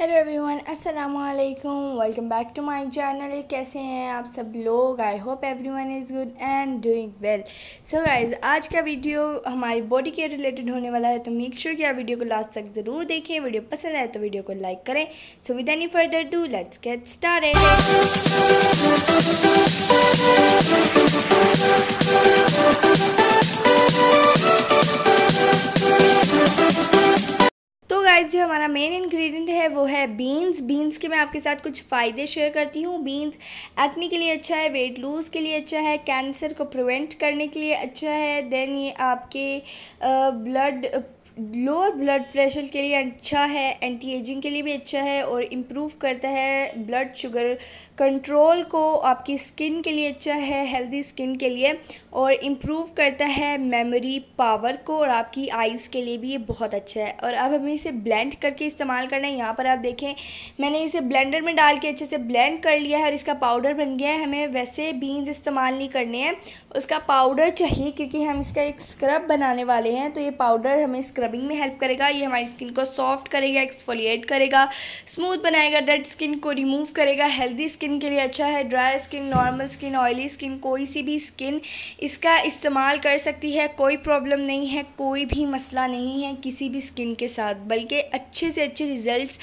hello everyone अस्सलाम वालेकुम welcome back to my channel कैसे हैं आप सब लोग I hope everyone is good and doing well so guys आज का वीडियो हमारी बॉडी के रिलेटेड होने वाला है तो मेक श्योर sure कि आप वीडियो को लास्ट तक ज़रूर देखें वीडियो पसंद आए तो वीडियो को लाइक करें so with any further do let's get start आपके साथ कुछ फ़ायदे शेयर करती हूँ बीन्स एक्नी के लिए अच्छा है वेट लूज़ के लिए अच्छा है कैंसर को प्रिवेंट करने के लिए अच्छा है देन ये आपके ब्लड लोअर ब्लड प्रेशर के लिए अच्छा है एंटी एजिंग के लिए भी अच्छा है और इम्प्रूव करता है ब्लड शुगर कंट्रोल को आपकी स्किन के लिए अच्छा है हेल्दी स्किन के लिए और इम्प्रूव करता है मेमोरी पावर को और आपकी आइज़ के लिए भी ये बहुत अच्छा है और अब हमें इसे ब्लेंड करके इस्तेमाल करना है यहाँ पर आप देखें मैंने इसे ब्लेंडर में डाल के अच्छे से ब्लेंड कर लिया है और इसका पाउडर बन गया है हमें वैसे बीन्स इस्तेमाल नहीं करने हैं उसका पाउडर चाहिए क्योंकि हम इसका एक स्क्रब बनाने वाले हैं तो ये पाउडर हमें स्क्रब रबिंग में हेल्प करेगा ये हमारी स्किन को सॉफ्ट करेगा एक्सफोलिएट करेगा स्मूथ बनाएगा डेड स्किन को रिमूव करेगा हेल्दी स्किन के लिए अच्छा है dry skin normal skin oily skin कोई सी भी स्किन इसका इस्तेमाल कर सकती है कोई प्रॉब्लम नहीं है कोई भी मसला नहीं है किसी भी स्किन के साथ बल्कि अच्छे से अच्छे रिज़ल्ट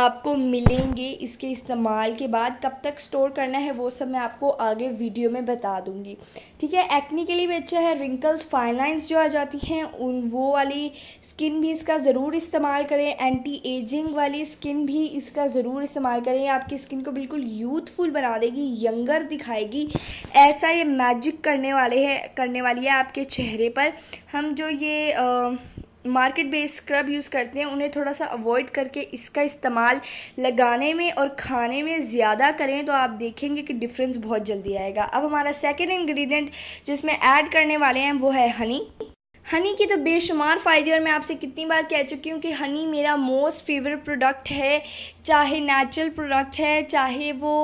आपको मिलेंगे इसके इस्तेमाल के बाद कब तक स्टोर करना है वो सब मैं आपको आगे वीडियो में बता दूँगी ठीक है एक्नी के लिए भी अच्छा है रिंकल्स फाइन लाइन्स जो आ जाती हैं उन वो वाली स्किन भी इसका ज़रूर इस्तेमाल करें एंटी एजिंग वाली स्किन भी इसका ज़रूर इस्तेमाल करें आपकी स्किन को बिल्कुल यूथफुल बना देगी यंगर दिखाएगी ऐसा ये मैजिक करने वाले है करने वाली है आपके चेहरे पर हम जो ये आ, मार्केट बेस्ड स्क्रब यूज़ करते हैं उन्हें थोड़ा सा अवॉइड करके इसका इस्तेमाल लगाने में और खाने में ज़्यादा करें तो आप देखेंगे कि डिफरेंस बहुत जल्दी आएगा अब हमारा सेकेंड इन्ग्रीडियंट जिसमें ऐड करने वाले हैं वो है हनी हनी के तो बेशुमार फ़ायदे और मैं आपसे कितनी बार कह चुकी हूँ कि हनी मेरा मोस्ट फेवरेट प्रोडक्ट है चाहे नेचुरल प्रोडक्ट है चाहे वो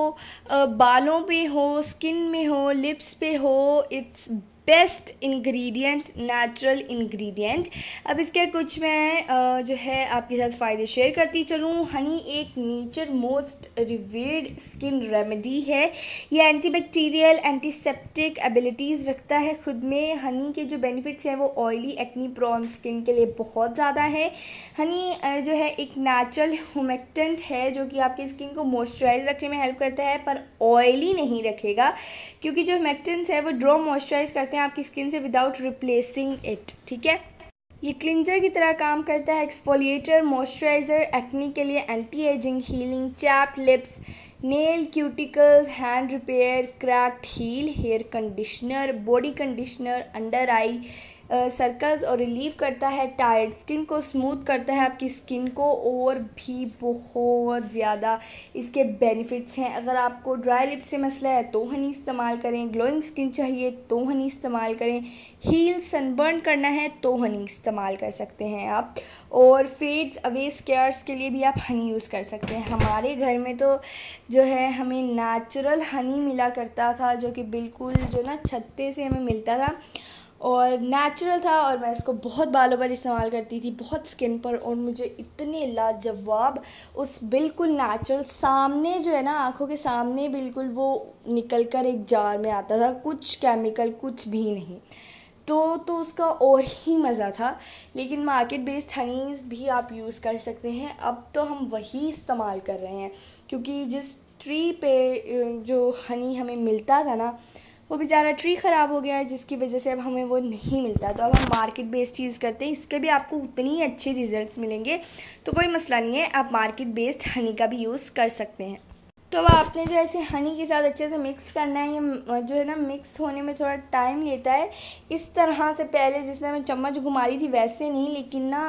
बालों पे हो स्किन में हो लिप्स पे हो it's best ingredient natural ingredient अब इसके कुछ मैं जो है आपके साथ फ़ायदे शेयर करती चलूँ हनी एक nature most revered skin remedy है यह एंटीबैक्टीरियल एंटीसेप्टिक एबिलिटीज़ रखता है ख़ुद में हनी के जो बेनिफिट्स हैं वो ऑयली एक्नी प्रॉन स्किन के लिए बहुत ज़्यादा है हनी जो है एक नेचुरल हुमेक्टेंट है जो कि आपकी स्किन को मॉइस्चराइज रखने में हेल्प करता है पर ऑयली नहीं रखेगा क्योंकि जो हुमेक्टेंट्स है वो ड्रॉ मॉइस्चराइज करते सकते हैं आपकी स्किन से विदाउट रिप्लेसिंग इट ठीक है ये क्लिनजर की तरह काम करता है एक्सफोलिएटर मॉइस्चराइज़र एक्नी के लिए anti ageing healing chapped lips nail cuticles hand repair cracked heel hair conditioner body conditioner under eye circles और रिलीव करता है टायर्ड स्किन को स्मूथ करता है आपकी स्किन को और भी बहुत ज़्यादा इसके बेनिफिट्स हैं अगर आपको ड्राई लिप्स से मसला है तो हनी इस्तेमाल करें ग्लोइंग स्किन चाहिए तो हनी इस्तेमाल करें हील सनबर्न करना है तो हनी इस्तेमाल कर सकते हैं आप और फेड्स अवे स्केयर्स के लिए भी आप हनी यूज़ कर सकते हैं हमारे घर में तो जो है हमें नेचुरल हनी मिला करता था जो कि बिल्कुल जो ना छत्ते से हमें मिलता था और नेचुरल था और मैं इसको बहुत बालों पर इस्तेमाल करती थी बहुत स्किन पर और मुझे इतने लाजवाब उस बिल्कुल नेचुरल सामने जो है ना आँखों के सामने बिल्कुल वो निकल कर एक जार में आता था कुछ केमिकल कुछ भी नहीं तो तो उसका और ही मज़ा था लेकिन मार्केट बेस्ड हनीज़ भी आप यूज़ कर सकते हैं अब तो हम वही इस्तेमाल कर रहे हैं क्योंकि जिस ट्री पे जो हनी हमें मिलता था ना वो बेचारा ट्री ख़राब हो गया है जिसकी वजह से अब हमें वो नहीं मिलता तो अब हम मार्केट बेस्ड यूज़ करते हैं इसके भी आपको उतने ही अच्छे रिजल्ट्स मिलेंगे तो कोई मसला नहीं है आप मार्केट बेस्ड हनी का भी यूज़ कर सकते हैं तो अब आपने जो ऐसे हनी के साथ अच्छे से मिक्स करना है ये जो है ना मिक्स होने में थोड़ा टाइम लेता है इस तरह से पहले जिसने मैं चम्मच घुमा रही थी वैसे नहीं लेकिन ना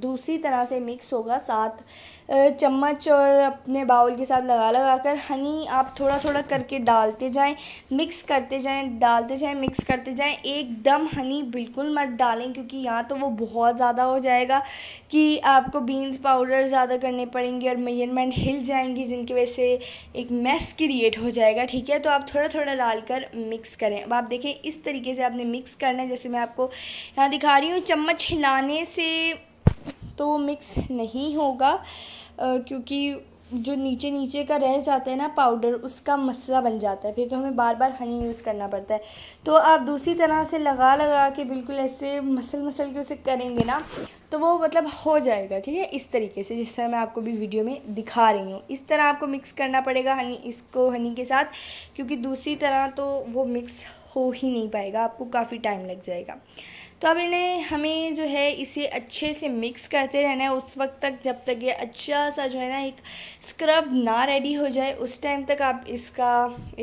दूसरी तरह से मिक्स होगा साथ चम्मच और अपने बाउल के साथ लगा लगा कर हनी आप थोड़ा थोड़ा करके डालते जाएं मिक्स करते जाएं डालते जाएं मिक्स करते जाएं एकदम हनी बिल्कुल मत डालें क्योंकि यहाँ तो वो बहुत ज़्यादा हो जाएगा कि आपको बीन्स पाउडर ज़्यादा करने पड़ेंगे और मेजरमेंट हिल जाएंगी जिनकी वजह से एक मेस क्रिएट हो जाएगा ठीक है तो आप थोड़ा थोड़ा डालकर मिक्स करें अब आप देखें इस तरीके से आपने मिक्स करना है जैसे मैं आपको यहाँ दिखा रही हूँ चम्मच हिलाने से तो वो मिक्स नहीं होगा क्योंकि जो नीचे नीचे का रह जाता है ना पाउडर उसका मसला बन जाता है फिर तो हमें बार बार हनी यूज़ करना पड़ता है तो आप दूसरी तरह से लगा लगा के बिल्कुल ऐसे मसल मसल के उसे करेंगे ना तो वो मतलब हो जाएगा ठीक है इस तरीके से जिस तरह मैं आपको भी वीडियो में दिखा रही हूँ इस तरह आपको मिक्स करना पड़ेगा हनी इसको हनी के साथ क्योंकि दूसरी तरह तो वो मिक्स हो ही नहीं पाएगा आपको काफ़ी टाइम लग जाएगा तो अब इन्हें हमें जो है इसे अच्छे से मिक्स करते रहना है उस वक्त तक जब तक ये अच्छा सा जो है ना एक स्क्रब ना रेडी हो जाए उस टाइम तक आप इसका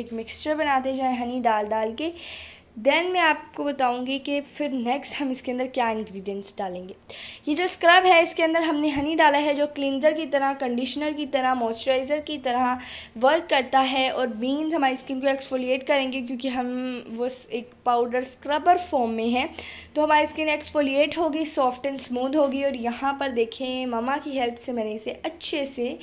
एक मिक्सचर बनाते जाएँ हनी डाल डाल के देन मैं आपको बताऊंगी कि फिर नेक्स्ट हम इसके अंदर क्या इंग्रेडिएंट्स डालेंगे ये जो स्क्रब है इसके अंदर हमने हनी डाला है जो क्लिनजर की तरह कंडीशनर की तरह मॉइस्चराइज़र की तरह वर्क करता है और बीन्स हमारी स्किन को एक्सफोलिएट करेंगे क्योंकि हम वो एक पाउडर स्क्रबर फॉर्म में है तो हमारी स्किन एक्सफोलिएट होगी सॉफ्ट एंड स्मूथ होगी और यहाँ पर देखें ममा की हेल्प से मैंने इसे अच्छे से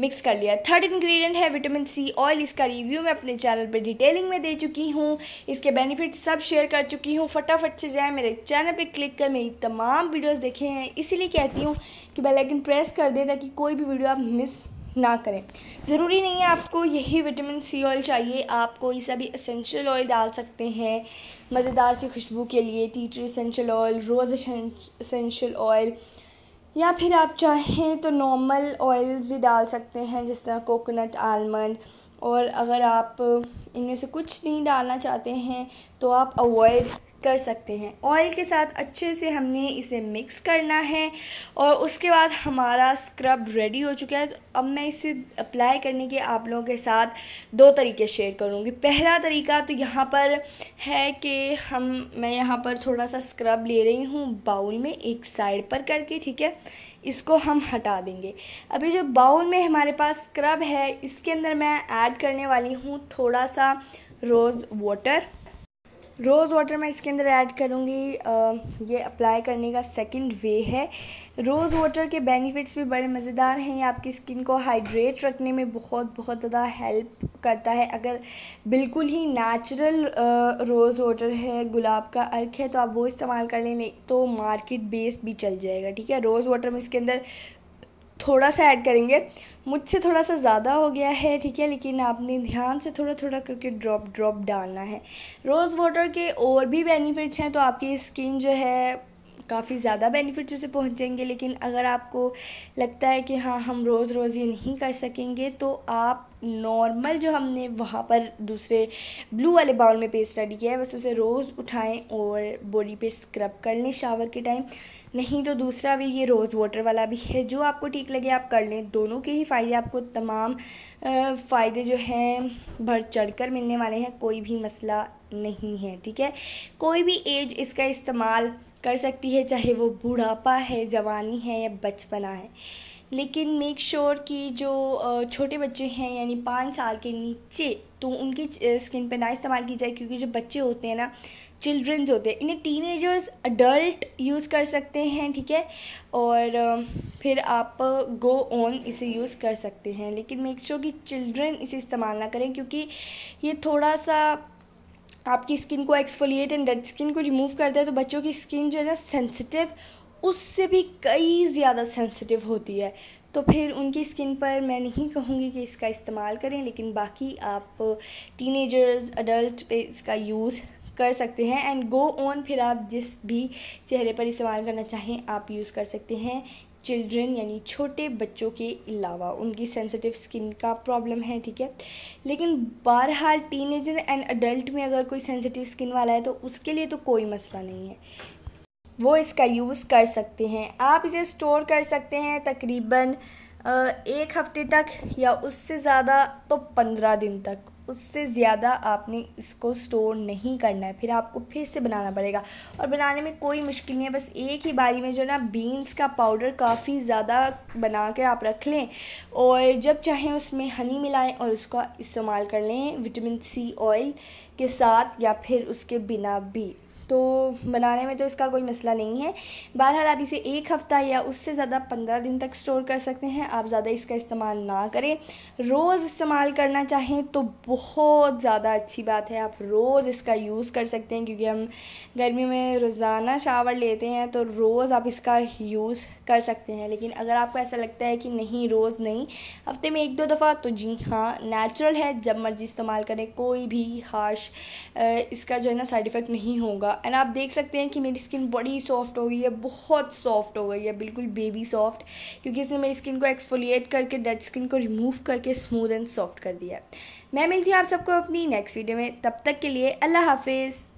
मिक्स कर लिया थर्ड इन्ग्रीडियंट है विटामिन सी ऑयल इसका रिव्यू मैं अपने चैनल पर डिटेलिंग में दे चुकी हूँ इसके बेनिफिट लिंक सब शेयर कर चुकी हूँ फटाफट से जाए मेरे चैनल पे क्लिक कर मेरी तमाम वीडियोस देखे हैं इसीलिए कहती हूँ कि बेल आइकन प्रेस कर दें ताकि कोई भी वीडियो आप मिस ना करें ज़रूरी नहीं है आपको यही विटामिन सी ऑयल चाहिए आप कोई सा भी असेंशियल ऑयल डाल सकते हैं मज़ेदार सी खुशबू के लिए tea tree essential oil rose essential oil या फिर आप चाहें तो नॉर्मल ऑयल भी डाल सकते हैं जिस तरह कोकोनट आलमंड और अगर आप इनमें से कुछ नहीं डालना चाहते हैं तो आप अवॉइड कर सकते हैं ऑयल के साथ अच्छे से हमने इसे मिक्स करना है और उसके बाद हमारा स्क्रब रेडी हो चुका है तो अब मैं इसे अप्लाई करने के आप लोगों के साथ दो तरीके शेयर करूँगी पहला तरीका तो यहाँ पर है कि हम मैं यहाँ पर थोड़ा सा स्क्रब ले रही हूँ बाउल में एक साइड पर करके ठीक है इसको हम हटा देंगे अभी जो बाउल में हमारे पास स्क्रब है इसके अंदर मैं ऐड ऐड करने वाली हूँ थोड़ा सा रोज़ वाटर रोज़ वाटर मैं इसके अंदर ऐड करूँगी ये अप्लाई करने का सेकंड वे है रोज़ वाटर के बेनिफिट्स भी बड़े मज़ेदार हैं ये आपकी स्किन को हाइड्रेट रखने में बहुत बहुत ज़्यादा हेल्प करता है अगर बिल्कुल ही नेचुरल रोज़ वाटर है गुलाब का अर्क है तो आप वो इस्तेमाल कर लें तो मार्केट बेस्ड भी चल जाएगा ठीक है रोज़ वाटर में इसके अंदर थोड़ा सा ऐड करेंगे मुझसे थोड़ा सा ज़्यादा हो गया है ठीक है लेकिन आपने ध्यान से थोड़ा थोड़ा करके ड्रॉप ड्रॉप डालना है रोज़ वाटर के और भी बेनिफिट्स हैं तो आपकी स्किन जो है काफ़ी ज़्यादा बेनिफिट्स उसे पहुँचेंगे लेकिन अगर आपको लगता है कि हाँ हम रोज़ रोज़ ये नहीं कर सकेंगे तो आप नॉर्मल जो हमने वहाँ पर दूसरे ब्लू वाले बाउल में पेस्ट रेडी किया है बस उसे रोज़ उठाएं और बॉडी पे स्क्रब कर लें शावर के टाइम नहीं तो दूसरा भी ये रोज़ वाटर वाला भी है जो आपको ठीक लगे आप कर लें दोनों के ही फ़ायदे आपको तमाम फ़ायदे जो हैं बढ़ चढ़ कर मिलने वाले हैं कोई भी मसला नहीं है ठीक है कोई भी एज इसका इस्तेमाल कर सकती है चाहे वो बुढ़ापा है जवानी है या बचपना है लेकिन मेक श्योर sure कि जो छोटे बच्चे हैं यानी पाँच साल के नीचे तो उनकी स्किन पे ना इस्तेमाल की जाए क्योंकि जो बच्चे होते हैं ना चिल्ड्रंस होते हैं इन्हें टीनेजर्स अडल्ट यूज़ कर सकते हैं ठीक है और फिर आप गो ऑन इसे यूज़ कर सकते हैं लेकिन मेक श्योर sure कि चिल्ड्रन इसे इस्तेमाल ना करें क्योंकि ये थोड़ा सा आपकी स्किन को एक्सफोलिएट एंड डेड स्किन को रिमूव करता है तो बच्चों की स्किन जो है ना सेंसिटिव उससे भी कई ज़्यादा सेंसिटिव होती है तो फिर उनकी स्किन पर मैं नहीं कहूँगी कि इसका इस्तेमाल करें लेकिन बाकी आप टीनेजर्स अडल्ट पे इसका यूज़ कर सकते हैं एंड गो ऑन फिर आप जिस भी चेहरे पर इस्तेमाल करना चाहें आप यूज़ कर सकते हैं चिल्ड्रन यानी छोटे बच्चों के अलावा उनकी सेंसिटिव स्किन का प्रॉब्लम है ठीक है लेकिन बहरहाल टीनेजर एंड अडल्ट में अगर कोई सेंसिटिव स्किन वाला है तो उसके लिए तो कोई मसला नहीं है वो इसका यूज़ कर सकते हैं आप इसे स्टोर कर सकते हैं तकरीबन एक हफ्ते तक या उससे ज़्यादा तो पंद्रह दिन तक उससे ज़्यादा आपने इसको स्टोर नहीं करना है फिर आपको फिर से बनाना पड़ेगा और बनाने में कोई मुश्किल नहीं है बस एक ही बारी में जो ना बीन्स का पाउडर काफ़ी ज़्यादा बना के आप रख लें और जब चाहें उसमें हनी मिलाएं और उसका इस्तेमाल कर लें विटामिन सी ऑयल के साथ या फिर उसके बिना भी तो बनाने में तो इसका कोई मसला नहीं है बहरहाल आप इसे एक हफ़्ता या उससे ज़्यादा पंद्रह दिन तक स्टोर कर सकते हैं आप ज़्यादा इसका इस्तेमाल ना करें रोज़ इस्तेमाल करना चाहें तो बहुत ज़्यादा अच्छी बात है आप रोज़ इसका यूज़ कर सकते हैं क्योंकि हम गर्मी में रोज़ाना शावर लेते हैं तो रोज़ आप इसका यूज़ कर सकते हैं लेकिन अगर आपको ऐसा लगता है कि नहीं रोज़ नहीं हफ्ते में एक दो दफ़ा तो जी हाँ नेचुरल है जब मर्ज़ी इस्तेमाल करें कोई भी हार्श इसका जो है ना साइड इफ़ेक्ट नहीं होगा एंड आप देख सकते हैं कि मेरी स्किन बड़ी सॉफ्ट हो गई है बहुत सॉफ्ट हो गई है बिल्कुल बेबी सॉफ्ट क्योंकि इसने मेरी स्किन को एक्सफोलिएट करके डेड स्किन को रिमूव करके स्मूथ एंड सॉफ्ट कर दिया है मैं मिलती हूँ आप सबको अपनी नेक्स्ट वीडियो में तब तक के लिए अल्लाह हाफिज़